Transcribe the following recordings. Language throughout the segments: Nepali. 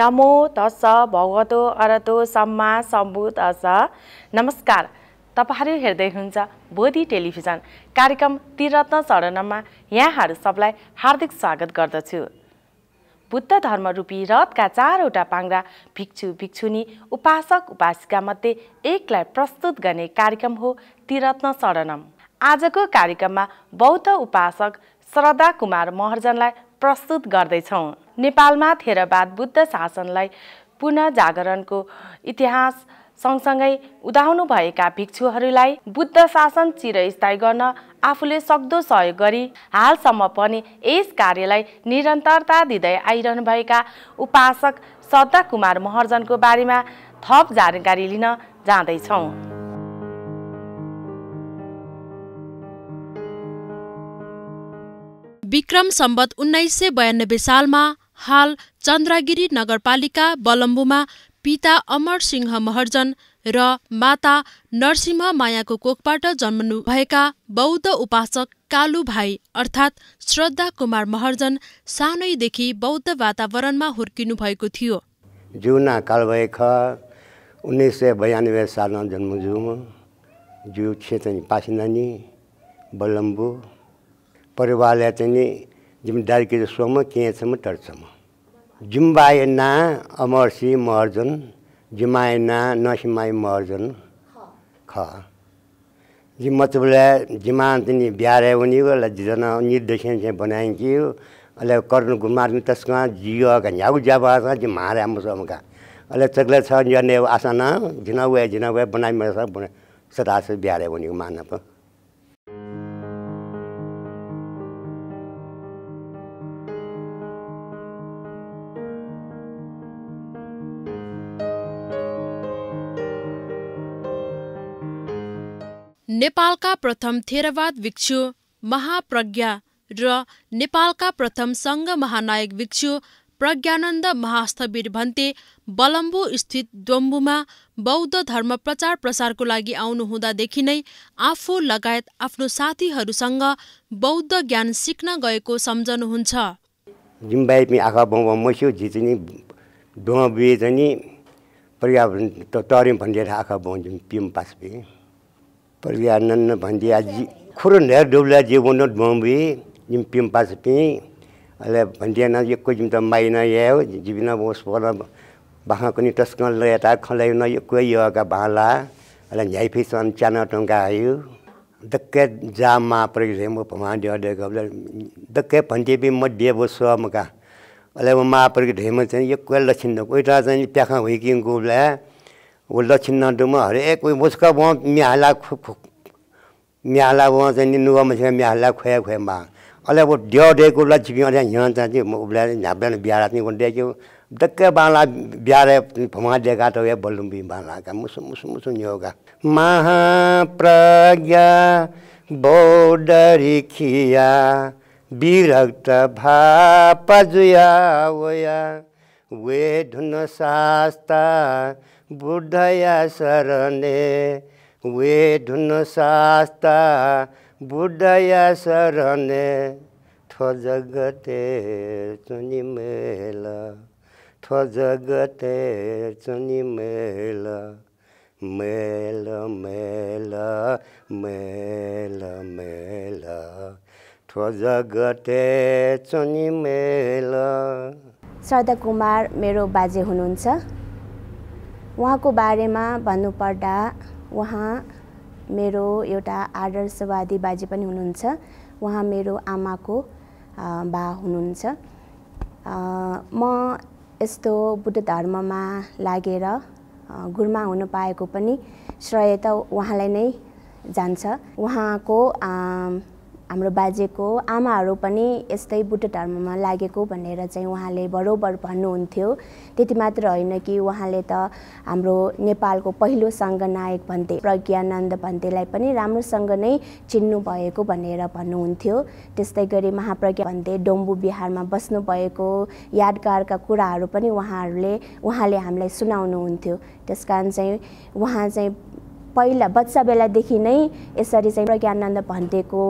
नमो तस भगवतो अरतो सम्मा सम्भु अस नमस्कार तपाईँहरू हेर्दै हुनुहुन्छ बोधी टेलिभिजन कार्यक्रम तिरत्न चरणमा यहाँहरू सबलाई हार्दिक स्वागत गर्दछु बुद्ध धर्मरूपी रथका चारवटा पाङ्रा भिक्षु भिक्षुनी उपासक उपासिका मध्ये एकलाई प्रस्तुत गर्ने कार्यक्रम हो तिरत्न शरणम आजको कार्यक्रममा बौद्ध उपासक श्रद्धा कुमार महर्जनलाई प्रस्तुत गर्दैछौँ नेपालमा थेरवाद बुद्ध शासनलाई पुनः जागरणको इतिहास सँगसँगै उदाउनुभएका भिक्षुहरूलाई बुद्ध शासन चिरस्थायी गर्न आफूले सक्दो सहयोग गरी हालसम्म पनि यस कार्यलाई निरन्तरता दिँदै आइरहनुभएका उपासक श्रद्धा कुमार महर्जनको बारेमा थप जानकारी लिन जाँदैछौँ विक्रम सम्बत उन्नाइस सय बयानब्बे सालमा हाल चन्द्रगिरी नगरपालिका बलम्बुमा पिता अमर सिंह महर्जन र माता नरसिंह मायाको कोखबाट जन्मनुभएका बौद्ध उपासक कालुभाइ अर्थात् श्रद्धा कुमार महर्जन सानैदेखि बौद्ध वातावरणमा हुर्किनु भएको थियो जिउना काल ख उन्नाइस सय बयानब्बे सालमा जिउ जिउ क्षेत्र पासिनानी बलम्बु परिवारले चाहिँ जिम्मेदारी के सोम केसम्म टर्चम जिम्बायना ना अमरसी महर्जन जिमायना ना नसिमाई महर्जन ख जि मतबला जिमान तिनी ब्यारे उनी होला निर्देशन चाहिँ बनाइन् कि अहिले कर्ण नि तस्का जियो अगा झ्याउ ज्याबा जिमा आम्बुसम्मका अहिले चक्ला छ आसना झिना झिनाउ झिना उयो बनाइ मलाई सदा बिहारे उनीको मानव नेपालका प्रथम थेरवाद भिक्षु महाप्रज्ञा र नेपालका प्रथम सङ्घ महानायक भिक्षु प्रज्ञानन्द महास्थवीर भन्ते बलम्बु स्थित डोम्बुमा बौद्ध धर्म प्रचार प्रसारको लागि आउनुहुँदादेखि नै आफू लगायत आफ्नो साथीहरूसँग बौद्ध ज्ञान सिक्न गएको सम्झनुहुन्छ आँखा पिम पास पिएँ परियानन भन्दि आजी खुरो नेर डोब्ला जीवन डोंबी जिम पिम पास पी अले न यक्को जिम त माइना याव जीविना बोस पर बाहा कुनी टस्क लयता खलै न कोइ यगा भाला अले न्याय फिसन चाना टंगा आयु दक्के जामा परिले म पमा दियो दे गबले दक्के भन्दी म मध्य बोस मका अले मा ढेम चाहिँ यक्को लछिन कोइटा चाहिँ प्याखा होइकिन गोब्ला लक्षिना डुमा हरेक उसका वहाँ म्याला म्याला वहाँ चाहिँ नुवा मान्छेको म्याला खुया खुवा माग अलि अब ड्य डेको लक्ष्मी अलि हिँड चाहिँ उब्ल्याएर झाप्ल्याएर बिहार डेक्यो डक्कै बाँला बिहार फुमा डेका त या बलुम्बी का मुसु मुसु मुसु योगा महाप्रज्ञा बौडरी खिया विरक्त भापजुया ओया वे धुन सास्ता बुद्धया शरणे धुन सास्ता बुद्धया शरणे थो जगते चुनी मेल थो जगते चुनी मेल मेल मेल मेल मेल थो जगते चुनी मेल श्रद्धा कुमार मेरो बाजे हुनुहुन्छ उहाँको बारेमा भन्नुपर्दा उहाँ मेरो एउटा आदर्शवादी बाजे पनि हुनुहुन्छ उहाँ मेरो आमाको बा हुनुहुन्छ म यस्तो बुद्ध धर्ममा लागेर गुरुमा हुनु पाएको पनि श्रेय त उहाँलाई नै जान्छ उहाँको हाम्रो बाजेको आमाहरू पनि यस्तै बुद्ध धर्ममा लागेको भनेर चाहिँ उहाँले बरोबर भन्नुहुन्थ्यो त्यति मात्र होइन कि उहाँले त हाम्रो नेपालको पहिलो सङ्घ नायक भन्थे प्रज्ञानन्द भन्तेलाई पनि राम्रोसँग नै चिन्नु भएको भनेर भन्नुहुन्थ्यो त्यस्तै गरी महाप्रज्ञा भन्थे डोम्बु बिहारमा बस्नुभएको यादगारका कुराहरू पनि उहाँहरूले उहाँले हामीलाई सुनाउनुहुन्थ्यो त्यस कारण चाहिँ उहाँ चाहिँ पहिला बच्चा बेलादेखि नै यसरी चाहिँ प्रज्ञानन्द भन्देको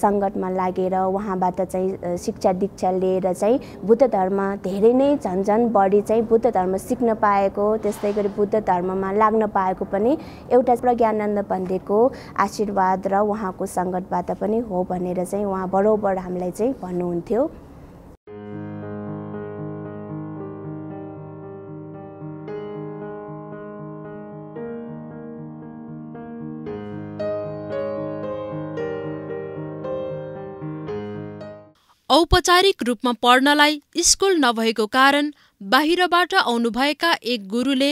सङ्गतमा लागेर उहाँबाट चाहिँ शिक्षा दीक्षा लिएर चाहिँ बुद्ध धर्म धेरै नै झन् झन् बढी चाहिँ बुद्ध धर्म सिक्न पाएको त्यस्तै गरी बुद्ध धर्ममा लाग्न पाएको पनि एउटा प्रज्ञानन्द भन्देको आशीर्वाद र उहाँको सङ्गतबाट पनि हो भनेर चाहिँ उहाँ बरोबर हामीलाई चाहिँ भन्नुहुन्थ्यो औपचारिक रूपमा पढ्नलाई स्कुल नभएको कारण बाहिरबाट आउनुभएका एक गुरुले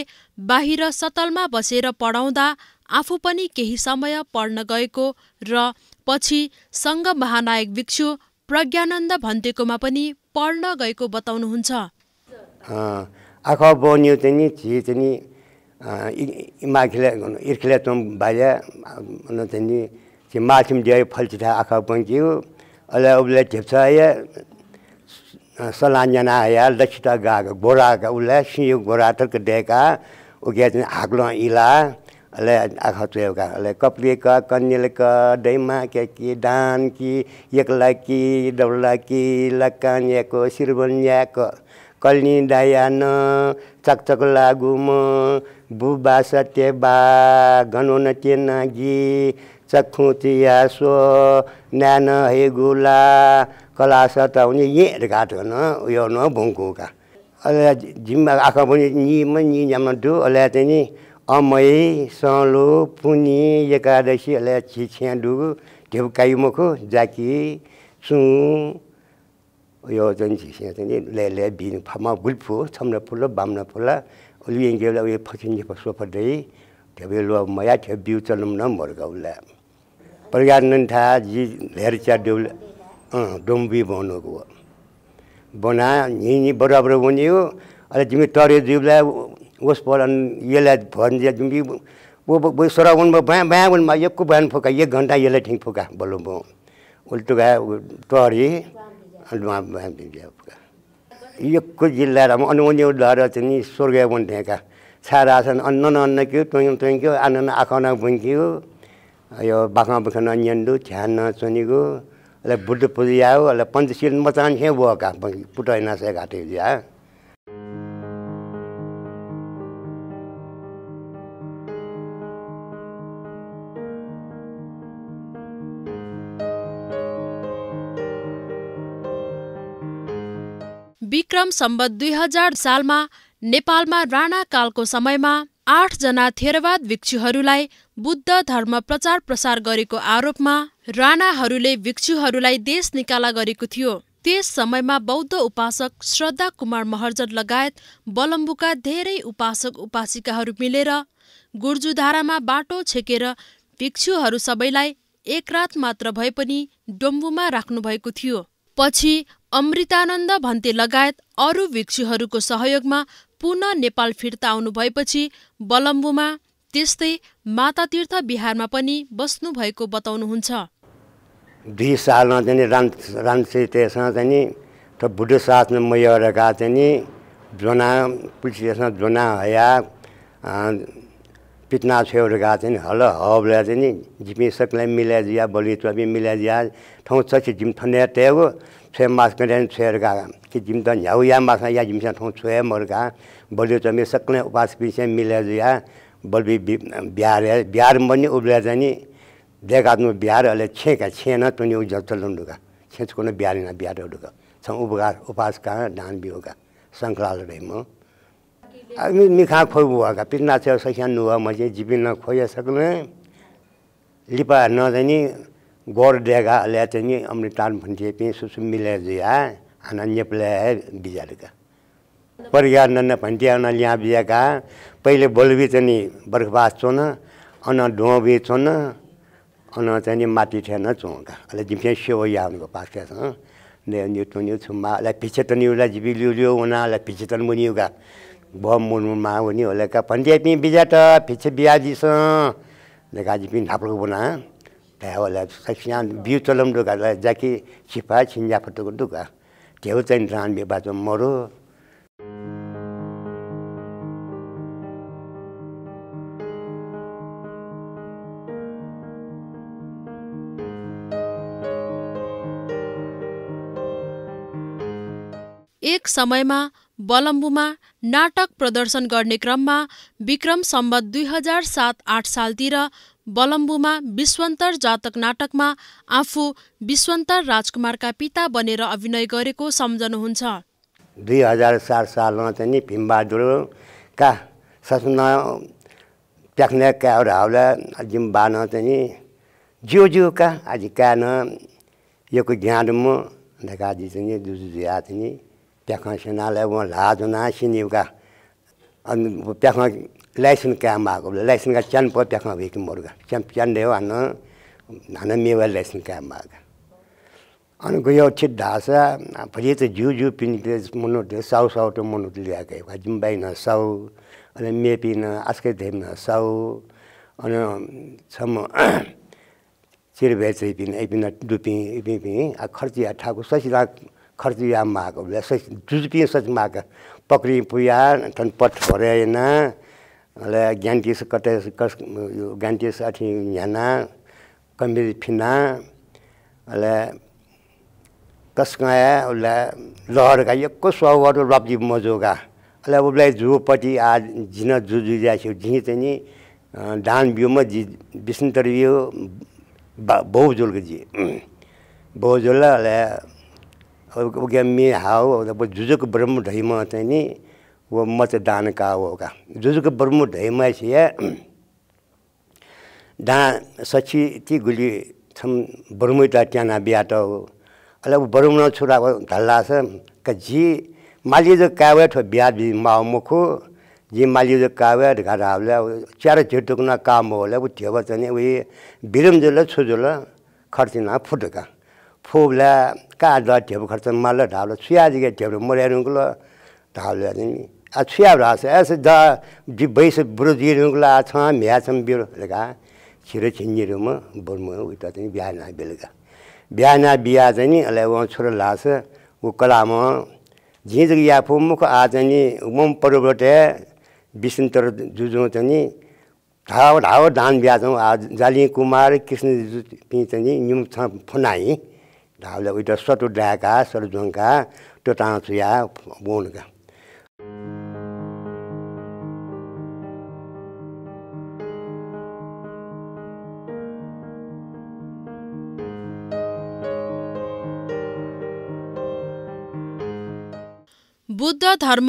बाहिर सतलमा बसेर पढाउँदा आफू पनि केही समय पढ्न गएको र पछि सङ्घ महानायक भिक्षु प्रज्ञानन्द भन्तेकोमा पनि पढ्न गएको बताउनुहुन्छ आँखा बन्यो चाहिँ चाहिँ माखिला इर्खिला तुम चाहिँ माथिम फल्चिठा आखा अहिले उसले ठेप्छ सलान्जना आया लक्षिता गाग बोराका उसलाई गोरा थर्क डेका उगे चाहिँ हाग्लो इला अले आँखा चुका अले कप्रिएका कन्यालेका दैमा के कि दान कि एक्ला कि डौला कि लकान्याको सिरबन्याको कल्नी दायान चकचक लागुम बुबा सत्य बा गनौन तेनागी सो न्यान हेगुला गुला कलास त हुने यहीँहरू घाट उयो न भुङ्कुका अहिले झिम्बा आँखा पनि निमा निजामा डु अहिले चाहिँ नि अमय सलो पुनि एकादशी अहिले छिछ्या डु ढेउकाइ जाकी सु उयो चाहिँ छिस्या चाहिँ ल्या ल्या भिन फमा गुल्फु छम्न फुल बाम्न फुल उयो गेला उयो फसिन्छ सोफदै ठेबे लु मया ठेब बिउ चलाउँ न मर्का उसलाई प्रज्ञानंद था जी हेरचा अँ डुम्बी बनाएको हो बना हिँडी बराबर बनियो अहिले तिमी तरे जिउलाई उस पर अनि यसलाई भन्छ तिमी ऊ सराउनमा बाँ बाँ उनमा एकको बयान फुका एक घन्टा यसलाई ठिक फुका बोलो भयो उल्टो गए तरे एकको जिल्ला राम अनि उनी डर चाहिँ स्वर्ग बन्थ्याँका छारा छन् अन्न अन्न के टोइँ टोइँक्यो आनन्द आखना बुङ्क्यो यो बाख्रा बुख्रा अन्यन्डु छ्यान नचुनिको अहिले बुड्डु पुजियायो अहिले पञ्चशील मचान्से भयो का पुटाइ नासे घाटे दिया विक्रम सम्बत दुई हजार सालमा नेपालमा राणा कालको समयमा आठजना थेरवाद भिक्षुहरूलाई बुद्ध धर्म प्रचार प्रसार गरेको आरोपमा राणाहरूले भिक्षुहरूलाई देश निकाला गरेको थियो त्यस समयमा बौद्ध उपासक श्रद्धा कुमार महर्जन लगायत बलम्बुका धेरै उपासक उपासिकाहरू मिलेर गुर्जुधारामा बाटो छेकेर भिक्षुहरू सबैलाई एक रात मात्र भए पनि डोम्बुमा राख्नुभएको थियो पछि अमृतानन्द भन्ते लगायत अरू भिक्षुहरूको सहयोगमा पुनः नेपाल फिर्ता आउनुभएपछि बलम्बुमा त्यस्तै मातातीर्थ बिहारमा पनि बस्नुभएको बताउनुहुन्छ दुई सालमा चाहिँ राम रामश्री त्यसमा चाहिँ त बुढो साथमा म एउटा चाहिँ नि जोना पछि हया पित्ना छेउहरू गएको थिएँ नि हल हबलाई चाहिँ नि जिपी सकलाई मिलाइदिया बलि पनि मिलाइदिया ठाउँ छ जिम थन्या त्यहाँ 쇠 마스크는 कि जिम त न्याउ या मास या जिम ठाउँ छोए मरगा बलियो त मे सक्ने उपास पिसे मिले जुया बलबी बिहार बिहार पनि उब्ले जानी देख आदमी बिहार अले छेका छेन तुनि उ जतल लुगा छेच कोनो बिहार बिहार छ उपकार उपास का दान भी होगा संकलाल रे म आदमी मिखा खोइ बुवाका पिन्ना छ सख्या नुवा मजे जिबिन खोइ सक्ने लिपा नजानी गौर देगा लेतनी अमृतान फंटे पे सुसु मिले जिया अनन्य प्ले है बिजार पर यार नन्न फंटिया न लिया बिया पहिले बोलबी नि बर्खबास छोन अन ढोबी छोन अन चाहिँ माथि थिएन चुहका अहिले जिम्से सेव यानको पास छ ने छुम्बा टोन्यो छुम्मा अलाई पछि त निउला जिबी लिउ उना अलाई पछि त मुनिउका भ मुनमा हुने होला का फन्टिया पि बिजा त पछि बिया छ लेखा पनि ढाप्लो बना हेवालाई सक्षण बिउतलम डुगालाई जाकी छिपा छिन्जापट्टुको डुगा त्यो चाहिँ रान बेबाजमा मरो एक समयमा बलम्बुमा नाटक प्रदर्शन गर्ने क्रममा विक्रम सम्बत दुई हजार सात आठ सालतिर बलम्बुमा विश्वन्तर जातक नाटकमा आफू विश्वन्तर राजकुमारका पिता बनेर अभिनय गरेको सम्झनुहुन्छ दुई हजार चार सालमा चाहिँ नि भीमबहादुरका सपना ट्याक्ने क्याहरू हाउला जिम्बान चाहिँ नि जिउ जिउका आज क्यान यो ज्ञानमा म चाहिँ दुजु चाहिँ नि प्याख सेनालाई उहाँ लाज सिनिउका अनि प्याख लाइसेन्स कहाँमा भएको बेला लाइसेन्स गए च्यान पऱ्यो त्यहाँ कि मर्गा च्यान च्यान हन हान हान मेवा लाइसेन्स कहाँमा भएको अनि गयो छिट ढासा फेरि त जिउ जिउ पिन्यो मनो साउ साउ त्यो मोनोट ल्याएको जुम्बाही नसा अनि मेपिन आस्कै धेम नसा अनि छ म चिर भेटिँदैन एपिना डुपीँ पिपिँ खर्चिया ठाकु सचिला खर्चिया आएको बेला ससि झुजपि सजिमा आएको पुया पट फर्याएन अन्त गान्तेस कतै कस गान्त अठी हेर्ना कम्बिजी फिन्ना अहिले कस्कया उसलाई लहरी मजोका मजोगा उसलाई उसलाई जुपट्टि आज झिन जुजुज्याउ झिँ चाहिँ नि डान बिउमा जि बिसन्तर बिउ बाहुझोलको झी बहुजोललाई अहिले मेह हाऊ जुजोको ढैमा चाहिँ नि वो मतदान का होगा जुजुक बरमुद हेमा सिया डा सची ती गुली छम बरमुई त्याना बिहाट हो अलग बरुम छुरा धल्ला छ क जी माली जो काव्य ठो बिहा भी माओ मुखो जी माली जो काव्य घर हावला चार झिटुक काम होला ऊ थियो भने उयो बिरम जुल छुजुल खर्चिना फुटुका फुब्ला का द खर्च माल ढाब्ला छुया के ठेप मर्यानुको ल ढाब्ला नि छुया भएको छ द दा बैस बुरु दिरुला छ म्याछम बिरु बेलुका छिरो छिन्जिरुमा बुर्मु उता चाहिँ बिहान बेलुका बिहान बिहा चाहिँ नि यसलाई उहाँ छोरो लाछ ऊ कलामा झिज याफु मुख आ चाहिँ नि उम परुबाट बिसन्तर जुजु चाहिँ नि ढाव ढाव धान बिहा छौँ आ जाली कुमार कृष्ण जुजु चाहिँ नि छ फुनाई ढाउलाई उता सटु डाका सटु झुङ्का टोटा छुया बोनका बुद्ध धर्म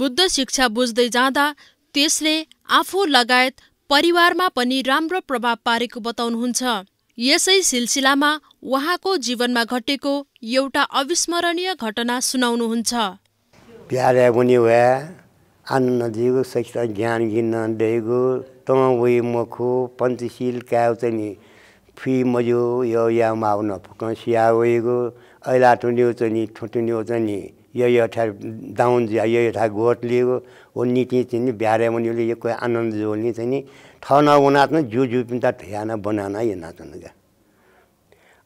बुद्ध शिक्षा बुझ्दै जाँदा त्यसले आफू लगायत परिवारमा पनि राम्रो प्रभाव पारेको बताउनुहुन्छ यसै सिलसिलामा उहाँको जीवनमा घटेको एउटा अविस्मरणीय घटना सुनाउनुहुन्छ प्यारे पनि आनन्द दिएको शिक्षा ज्ञान गिन्न दिएको मखो पञ्चशील क्या चाहिँ फी मजो यो यामा आउन फुक सिया गएको ऐला टुन्यो चाहिँ ठुटुन्यो चाहिँ यो यो दाउन जिया यो एठार गोठ लियो हो चाहिँ नि बिहारे पनि उसले यो कोही आनन्द जोल्ने चाहिँ छैन थ नबनाच्न जिउ जिउ पनि त ठ्याएन बनाएन यो नाच्नु क्या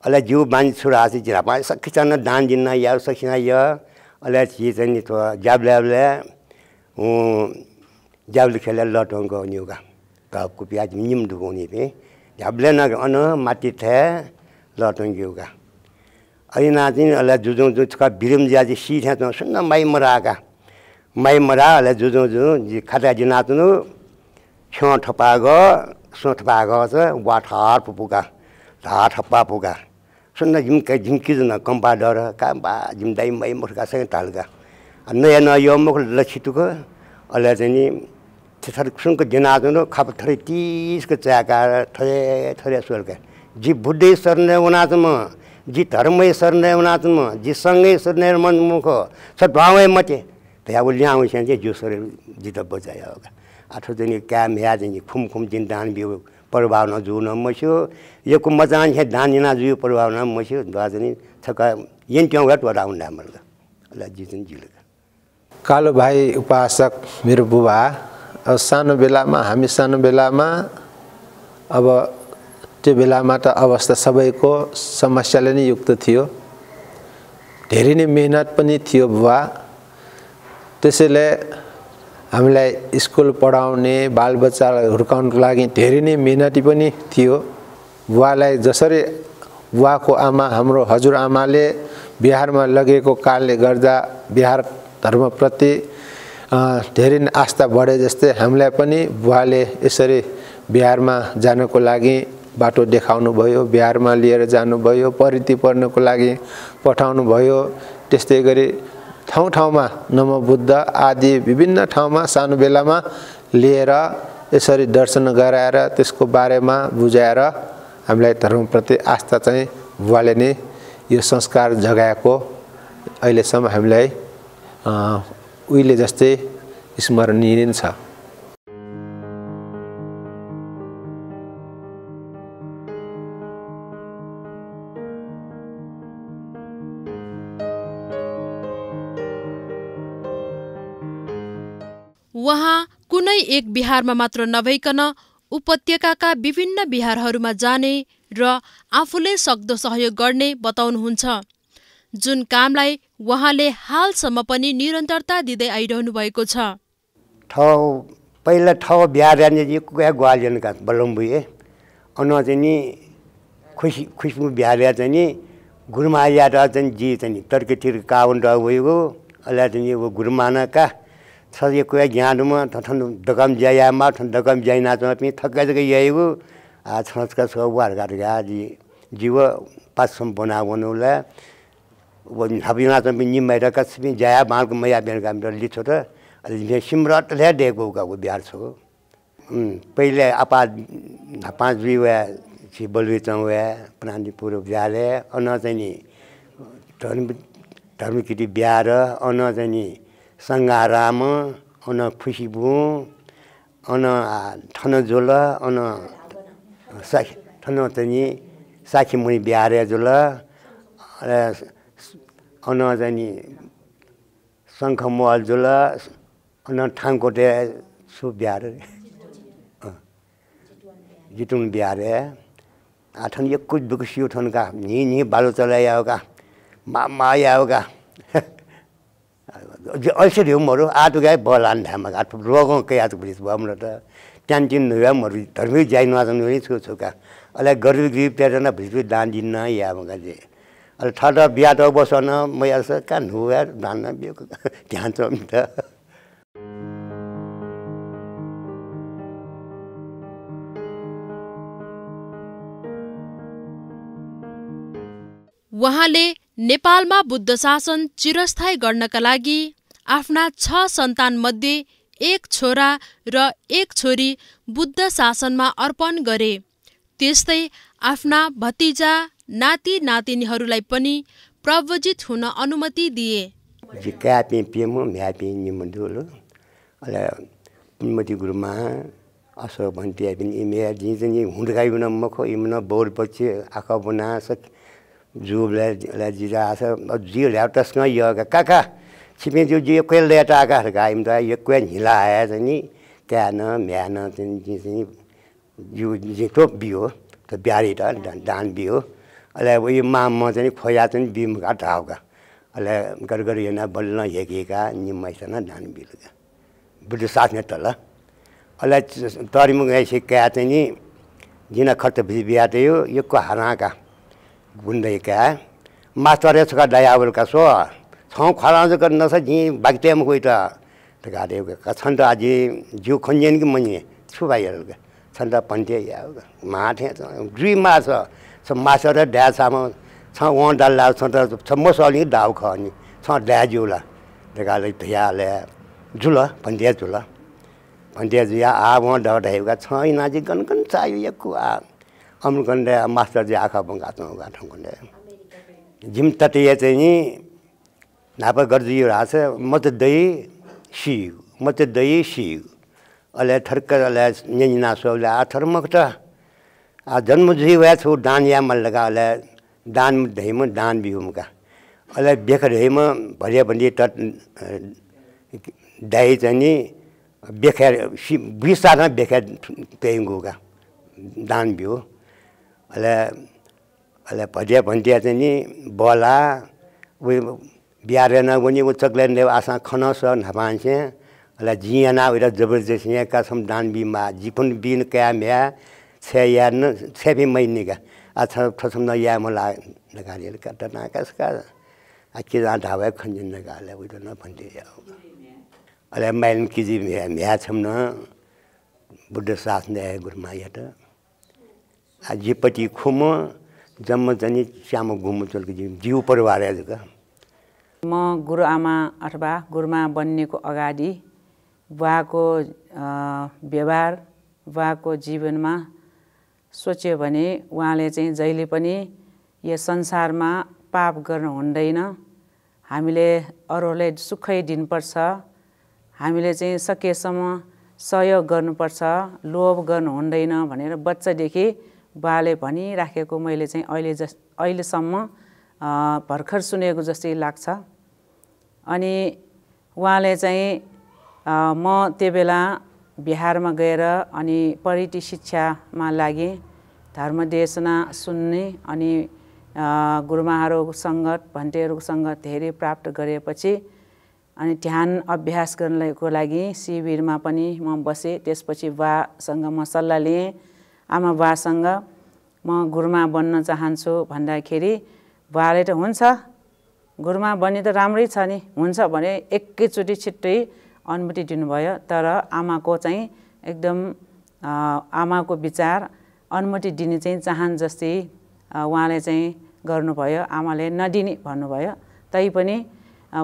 अहिले जिउ बानी चाहिँ आएपछि पाए सकिसान दान दिन या सकिना यो चाहिँ नि त झ्याब्ल्याब्ले ज्याब्ले खेल्ने लटुङ गाउने उघगापको प्याज निम डुबाउने थिएँ झ्याब्ले न अनु माथि थ्या लट्य उघगा अरे नातिन अल्लाह जुझौँ जुँ का बिरुम जिया चाहिँ सीट है सुन्न माई मरा आएका माई मरा अल्लाह जुझौँ जुँ जी खाता जी नातिन छो ठप्पा ग सो ठपा गो वा ठार पुगा धा ठप्पा पुगा सुन्न ना झिम्का झिम्की जुन कम्पा डर कहाँ बा झिम्दाई माई मुर्खा सँग टालका नयाँ नयाँ मुख लछिटुको अल्लाह चाहिँ नि थर सुनको जिनातुन खप थरी तिसको चाका थरे थरे सोलका जी बुढ्दै सर्ने म जी धर्मै सरनेवनात्म जी सँगै सरनेव सद्भावै मते भैया बोलिया आवश्यक जी जो सर जी बजाया होगा आठ दिन क्या म्या देंगे खुम खुम दिन दान भी प्रभाव न न मस्यो ये को मचान है दान ना प्रभाव न मस्यो दाजनी थका यिन क्यों घट वड़ा हुँदा मर्ग जितन कालो भाइ उपासक मेरो बुबा सानो बेलामा हामी सानो बेलामा अब त्यो बेलामा त अवस्था सबैको समस्याले नै युक्त थियो धेरै नै मेहनत पनि थियो बुवा त्यसैले हामीलाई स्कुल पढाउने बालबच्चालाई हुर्काउनुको लागि धेरै नै मेहनती पनि थियो बुवालाई जसरी बुवाको आमा हाम्रो हजुरआमाले बिहारमा लगेको कारणले गर्दा बिहार धर्मप्रति धेरै नै आस्था बढे जस्तै हामीलाई पनि बुवाले यसरी बिहारमा जानको लागि बाटो देखाउनु भयो बिहारमा लिएर जानुभयो परिति पर्नको लागि पठाउनुभयो त्यस्तै गरी ठाउँ ठाउँमा नम बुद्ध आदि विभिन्न ठाउँमा सानो बेलामा लिएर यसरी दर्शन गराएर त्यसको बारेमा बुझाएर हामीलाई धर्मप्रति आस्था चाहिँ बुवाले नै यो संस्कार जगाएको अहिलेसम्म हामीलाई उहिले जस्तै स्मरणीय नै छ कुनै एक बिहारमा मात्र नभइकन उपत्यकाका विभिन्न बिहारहरूमा जाने र आफूले सक्दो सहयोग गर्ने बताउनुहुन्छ जुन कामलाई उहाँले हालसम्म पनि निरन्तरता दिँदै आइरहनु भएको छ ठाउँ पहिला ठाउँ बिहार ग्वालियनका बलम्बुए अनि चाहिँ नि खुसी खुसबु बिहार चाहिँ नि गुरुमा चाहिँ जी चाहिँ तर्केतिर काउन्ट भयो अहिले चाहिँ नि गुरुमानाका सधैँ कुरा ज्ञानमा ठन दकम ज्यायामा ठन दकम ज्याइनाचमा पनि थक्का थक्कै यहीँ आ छ वार गाट जी जीव पासम बना बनाउला हबिनाथमा पनि निम्बाइ रकस पनि ज्याया बाँडको मैया बिहान काम लिचो त अहिले सिमरत ल्या दिएको गाउँको बिहार छ पहिले आपा पाँच दुई वा छि बलुई चौया प्राणी पूर्व बिहाले अन चाहिँ नि धर्म धर्मकिटी बिहार अन चाहिँ नि राम अन खुसिबु अन ठन थनोजोल अन साखी ठन चाहिँ साखी मुनि बिहार जोल अन चाहिँ शङ्ख मल जोल अन सु बिहार जितुङ बिहार आठन एक यो ठन गा नि बालु चलाइ आउ गा मा अल्छी ह्युमहरू आटु गाई बलान धामा आटु के आटु पुलिस भयो त त्यहाँदेखि ह्युमहरू धर्मी जाइ नजाउनु पनि छु छुका अहिले गरिब गरिब तेह्रजना भित्र दान दिन्न या मगाजे अहिले ठट्टा बिहा त बसन म यहाँ कहाँ नुहार धान धान्न ध्यान छ त उहाँले नेपालमा बुद्ध शासन चिरस्थायी गर्नका लागि आफ्ना छ सन्तानमध्ये एक छोरा र एक छोरी बुद्ध शासनमा अर्पण गरे त्यस्तै आफ्ना भतिजा नाति नातिनीहरूलाई पनि प्रवजित हुन अनुमति दिए उन्मति गुरुमा असो भन्ती मख पछि आँखा बुना जुबलाई जिरा आस जिउ ल्याउ तस्न यो काका 치면주지 꿰레다가 그가 임다 예꿰 힐라야더니 깨나 매나 진진 유지 또 비오 또 비아리다 단 비오 알레 माम म चाहिँ खोया चाहिँ बिमका अहिले गरगरी होइन बल्ल हेकेका नि मैसँग धान बिलुका बुढो साथमा तल अहिले तरिमुख सिक्का चाहिँ नि जिना खर्च बिहा थियो यो को हानाका गुन्दै क्या दयावलका सो छाउँ गर्न नस बाँकी टाइम गइ त त्यही छन् त आज जिउ खन्जियो कि मन्जेँ छु भइहाल्छ छन् त पन्थिया माठाउ जुई छ सब मासर डा छ वहाँ डाल छ त छ मस अलिक डाउ ख नि छ डा जिउ ल त्यो कारणले भियाले जुल पन्थिया चुल पन्थियाजिया आँडाइगा छ गनगन चाहियो एक छ आयो कुन मास्टर मास्टरजी आँखा चाहिँ नि नापा गरिदियो म मत दही म मत दही सिग अल्या थर्क अहिले नेजिनासो अल्या आ आथर्मक त आ जन्म जी वया दान या मन लगा अल्या दान दहीम दान भी अहिले अल्या बेख दहीम भरिया भन्दी तट दही चाहिँ नि बेख्या सि बिस्तारमा बेख्या पेङ्गुका दान बिउ अहिले अहिले भरिया भन्टिया चाहिँ नि बला उयो बिहारेना वनी उचकल्यान लेव आसा खणस न्हापांचें जाल्यार जियेना वयता जबरदस्त हें कसम दान बी मा बिन क्या कया म्या छे या न छे भी का अच्छा ठसम न या मला लगा लिया कटा ना कस का आखिर ना ढाबा खंजन लगा लिया न तो ना फंटे जाओ अरे म्या म्या छम न बुद्ध साथ न गुरुमा यट आज पटी खुम जम्म जनी श्याम घुम चल के जीव परिवार है जगह म गुरुआमा अथवा गुरुमा बनिएको अगाडि बुवाको व्यवहार बुवाको जीवनमा सोच्यो भने उहाँले चाहिँ जहिले पनि यो संसारमा पाप गर्नु हुँदैन हामीले अरूहरूलाई सुखै दिनुपर्छ हामीले चाहिँ सकेसम्म सहयोग गर्नुपर्छ लोभ गर्नु हुँदैन भनेर बच्चादेखि बुवाले भनिराखेको मैले चाहिँ अहिले जस अहिलेसम्म भर्खर सुनेको जस्तै लाग्छ अनि उहाँले चाहिँ म त्यो बेला बिहारमा गएर अनि परिटि शिक्षामा लागि धर्मदेशना सुन्ने अनि गुरुमाहरूको सङ्गत भन्टेहरूको सङ्गत धेरै प्राप्त गरेपछि अनि ध्यान अभ्यास गर्नको लागि शिविरमा पनि म बसेँ त्यसपछि बासँग म सल्लाह लिएँ आमा बासँग म गुरुमा बन्न चाहन्छु भन्दाखेरि बाले त हुन्छ गुरुमा बन्ने त राम्रै छ नि हुन्छ भने एकैचोटि छिट्टै अनुमति दिनुभयो तर आमाको चाहिँ एकदम आमाको विचार अनुमति दिने चाहिँ चाहन जस्तै उहाँले चाहिँ गर्नुभयो आमाले नदिने भन्नुभयो तैपनि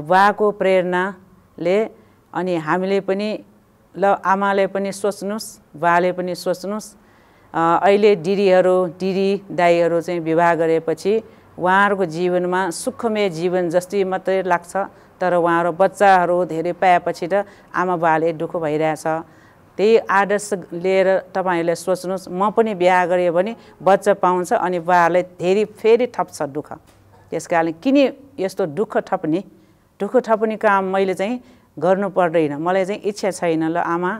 बुवाको प्रेरणाले अनि हामीले पनि ल आमाले पनि सोच्नुहोस् बुवाले पनि सोच्नुहोस् अहिले दिदीहरू दिदी दाईहरू चाहिँ विवाह गरेपछि उहाँहरूको जीवनमा सुखमय जीवन जस्तै मात्रै लाग्छ तर उहाँहरू बच्चाहरू धेरै पाएपछि त आमा बाबाले दुःख भइरहेछ त्यही आदर्श लिएर तपाईँहरूले सोच्नुहोस् म पनि बिहा गरेँ भने बच्चा पाउँछ अनि बाबालाई धेरै फेरि थप्छ दुःख त्यस कारण किन यस्तो दुःख थप्ने दुःख थप्ने काम मैले चाहिँ गर्नु पर्दैन मलाई चाहिँ इच्छा छैन ल आमा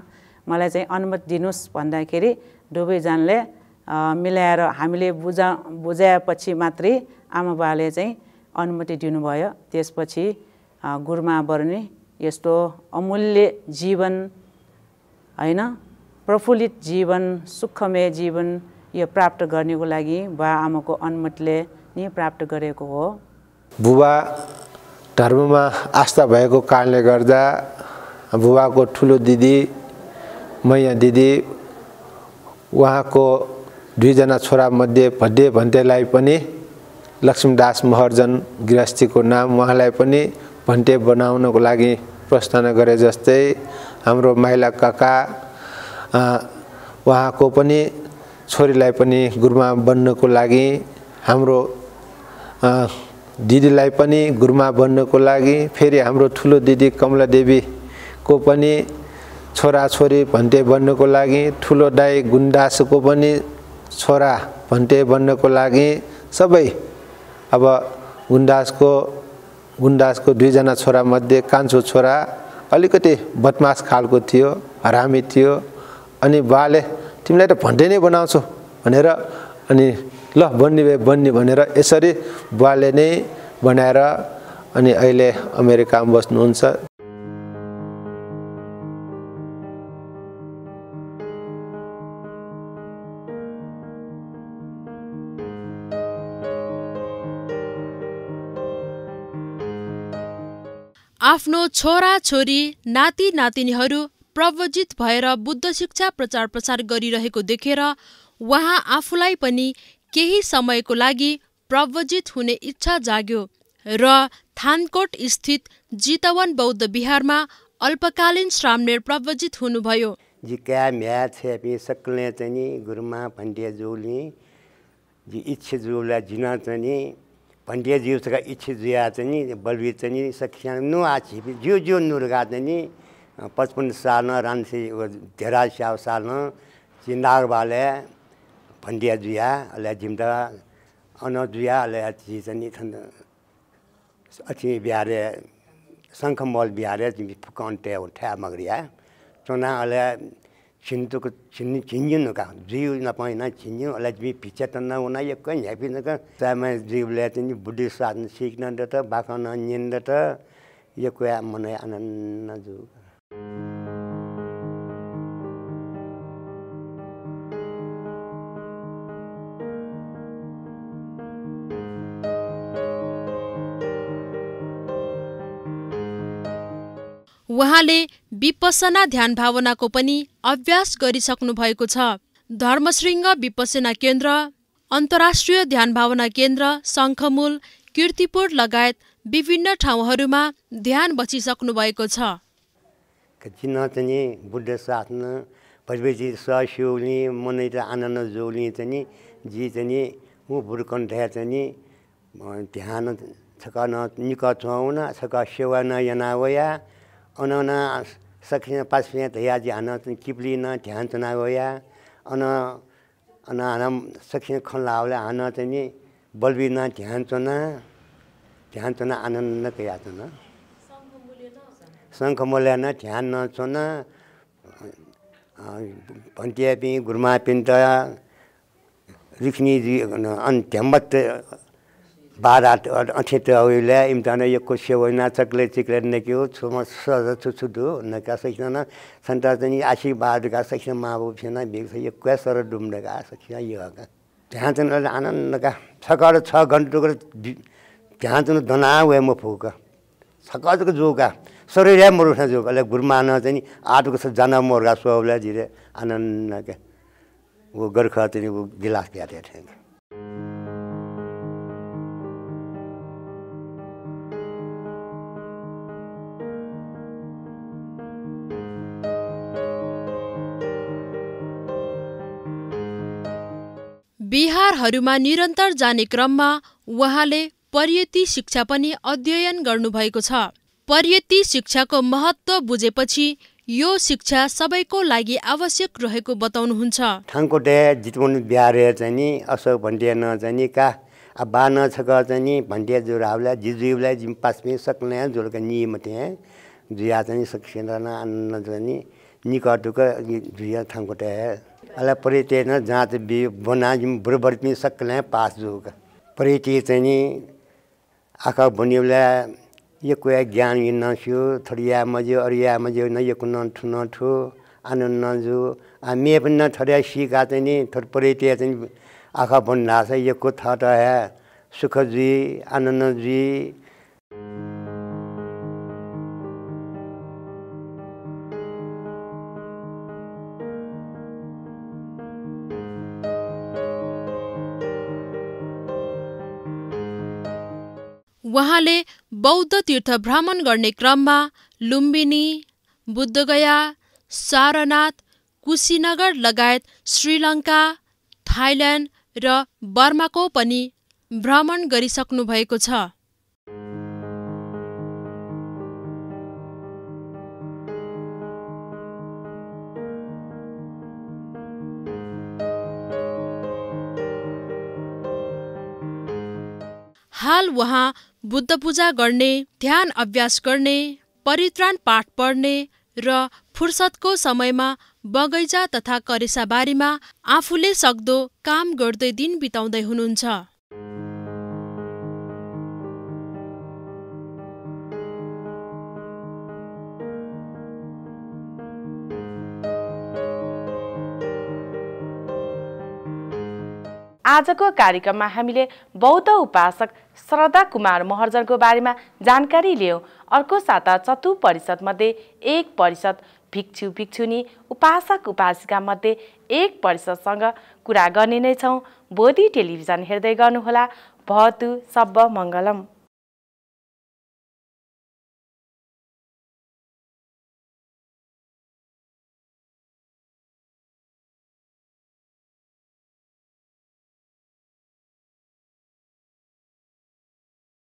मलाई चाहिँ अनुमति दिनुहोस् भन्दाखेरि दुवैजनाले मिलाएर हामीले बुझा बुझाएपछि मात्रै आमा बाबाले चाहिँ अनुमति दिनुभयो त्यसपछि गुरुमा बर्ने यस्तो अमूल्य जीवन होइन प्रफुल्लित जीवन सुखमय जीवन यो प्राप्त गर्नेको लागि बुवा आमाको अनुमतिले नै प्राप्त गरेको हो बुबा धर्ममा आस्था भएको कारणले गर्दा बुबाको ठुलो दिदी मैया दिदी उहाँको दुईजना छोरामध्ये भड्डे भन्टेलाई पनि लक्ष्मीदास महर्जन गृहस्थीको नाम उहाँलाई पनि भन्टे बनाउनको लागि प्रस्थान गरे जस्तै हाम्रो माइला काका उहाँको पनि छोरीलाई पनि गुरुमा बन्नको लागि हाम्रो दिदीलाई पनि गुरुमा बन्नको लागि फेरि हाम्रो ठुलो दिदी कमला देवीको पनि छोराछोरी भन्टे बन्नको लागि ठुलो दाई गुन्दासको पनि छोरा भन्टे बन्नको लागि सबै अब गुन्डासको गुन्डासको दुईजना छोरामध्ये कान्छो छोरा अलिकति बदमास खालको थियो हरामी थियो अनि बाले तिमीलाई त भन्टे नै बनाउँछु भनेर अनि ल बन्ने भए बन्ने भनेर यसरी बुवाले नै बनाएर अनि अहिले अमेरिकामा बस्नुहुन्छ आफ्नो छोरा छोरी नाति नातिनीहरू प्रवजित भएर बुद्ध शिक्षा प्रचार प्रसार गरिरहेको देखेर उहाँ आफूलाई पनि केही समयको लागि प्रवजित हुने इच्छा जाग्यो र थानकोट स्थित जितवन बौद्ध विहारमा अल्पकालीन श्रामनेर प्रवजित हुनुभयो जिका म्या चाहिँ गुरुमा भन्डिया जोली जी इच्छा जोला जिना चाहिँ पंडित चाहिँ नि इच्छ चाहिँ नि सखिया नु जिउ नुर्गा चाहिँ नि पचपन्न साल रान्सी धेरा स्याउ साल न चिन्दाग बाले भन्टिया जुया अल्या जिम्दा अन जुया अल्या चाहिँ थन अथि बिहारे शङ्खमल बिहारे फुकन ट्या उठ्या मगरिया चुना अल्या छिन्तुको छिन्नु छिन्जिनु का जीव नपाइन यो नहुन एकै झ्यापिन चाहिँ जीवलाई बुद्धिस्ट साधन सिक्न द त बाख न त यो कुरा मलाई आनन्द जु उहाँले विपसना ध्यान भावनाको पनि अभ्यास गरिसक्नु भएको छ धर्मशृङ्ग विपसेना केन्द्र अन्तर्राष्ट्रिय ध्यान भावना केन्द्र शङ्खमूल किर्तिपुर लगायत विभिन्न ठाउँहरूमा ध्यान बसिसक्नु भएको छ बुद्ध साधना परिवेशी सस्यौली मनै त आनन्द जोली चाहिँ जी चाहिँ ऊ बुर्कन ध्या चाहिँ ध्यान छका न निक छौँ न छका सेवा न यनावया अनना सक्रिय पाचव्या तयाजी हाना किपलीना ध्यान चुना या अन अन हाना सक्रिय खन लावल्या चाहिँ नि बलबीना ध्यान चुना ध्यान चुना आनन्द कया न शङ्ख न ध्यान नचुन पि गुरुमा पिन्ट रिख्नी अनि ध्याम्बत बाध आठ अठेत्याइ ल्याएम एकको सेवा होइन चक्लेट चिकलेट नकेऊ छोमा सज छुछुतु नका सकिन सन्त चाहिँ आँखी बादुगा सकिन मा बोब छिना बिग्रे सर डुम्ड गएको सकियो यो काँध चाहिँ अहिले आनन्दका छ घन्टा डोग्र त्यहाँ चाहिँ धना वा म फुक छ जो शरीर म जो अहिले गुरुमाना चाहिँ आठको छ जन मर्गा सुहाउँदा धेरै आनन्द क्या ऊ गोर्खा चाहिँ ऊ गिलास त्यहाँ ठ्याङ्क बिहारहरूमा निरन्तर जाने क्रममा उहाँले पर्यती शिक्षा पनि अध्ययन गर्नुभएको छ पर्यती शिक्षाको महत्त्व बुझेपछि यो शिक्षा सबैको लागि आवश्यक रहेको बताउनुहुन्छ ठाङको डया जितमनु बिहार चाहिँ नि अशोक भन्टिया न चाहिँ नि का अब बा न छक चाहिँ नि भन्टिया जुराउला जिजुलाई जिम पास पनि सक्ने नियम नियमते जुया चाहिँ सक्सेन अन्न चाहिँ निकटुक जुया ठाङको अहिले न जहाँ चाहिँ बनाउँ ब्रोबर पनि सक्लै पास जो परेटी चाहिँ नि आँखा यो कुरा ज्ञान नस्यो थरिया मजे अरिया मजे न यो कु नठु नठु आनन्दज्यू अब मे पनि थरिया सिका चाहिँ नि थोर परेटिया चाहिँ आँखा भन्नुहोस् यु थ्या सुखजी आनन्दजी उहाँले बौद्ध तीर्थ भ्रमण गर्ने क्रममा लुम्बिनी बुद्धगया सारनाथ कुशीनगर लगायत श्रीलङ्का थाइल्यान्ड र बर्माको पनि भ्रमण गरिसक्नु भएको छ हाल उहाँ बुद्ध पूजा गर्ने ध्यान अभ्यास गर्ने परित्राण पाठ पढ्ने र फुर्सदको समयमा बगैँचा तथा करेसाबारीमा आफूले सक्दो काम गर्दै दिन बिताउँदै हुनुहुन्छ आजको कार्यक्रममा हामीले बौद्ध उपासक श्रद्धा कुमार महर्जनको बारेमा जानकारी लियौँ अर्को साता चतु मध्ये एक परिषद भिक्षु भिक्षुनी उपासक मध्ये एक परिषदसँग कुरा गर्ने नै छौँ बोधी टेलिभिजन हेर्दै गर्नुहोला भतु सब मङ्गलम